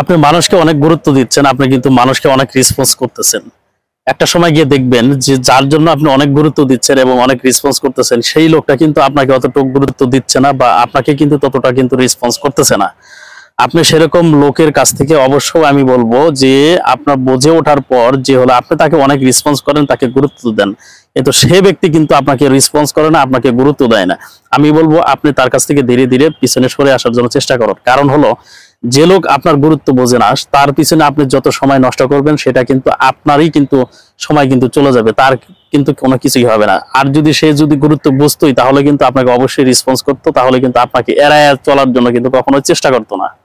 আপনি মানুষকে অনেক গুরুত্ব দিচ্ছেন আপনি কিন্তু মানুষকে অনেক রিসপন্স করতেছেন একটা সময় গিয়ে দেখবেন যে যার জন্য আপনি অনেক গুরুত্ব দিচ্ছেন এবং অনেক রিসপন্স করতেছেন সেই লোকটা কিন্তু আপনাকে অতটুক গুরুত্ব দিচ্ছে না বা আপনাকে কিন্তু ততটা কিন্তু রিসপন্স করতেছে না আপনি সেরকম লোকের কাছ থেকে অবশ্যই আমি বলবো যে আপনার বোঝে ওঠার পর যে হলো আপনি তাকে অনেক রিসপন্স করেন তাকে গুরুত্ব দেন কিন্তু সে ব্যক্তি কিন্তু আপনাকে রিসপন্স করে না আপনাকে গুরুত্ব দেয় না আমি বলবো আপনি তার কাছ থেকে ধীরে ধীরে পিছনে সরে আসার জন্য চেষ্টা করেন কারণ হলো যে লোক আপনার গুরুত্ব বোঝে না তার পিছনে আপনি যত সময় নষ্ট করবেন সেটা কিন্তু আপনারই কিন্তু সময় কিন্তু চলে যাবে তার কিন্তু কোনো কিছুই হবে না আর যদি সে যদি গুরুত্ব বুঝতোই তাহলে কিন্তু আপনাকে অবশ্যই রেসপন্স করতো তাহলে কিন্তু আপনাকে এড়ায় চলার জন্য কিন্তু কখনো চেষ্টা করতো না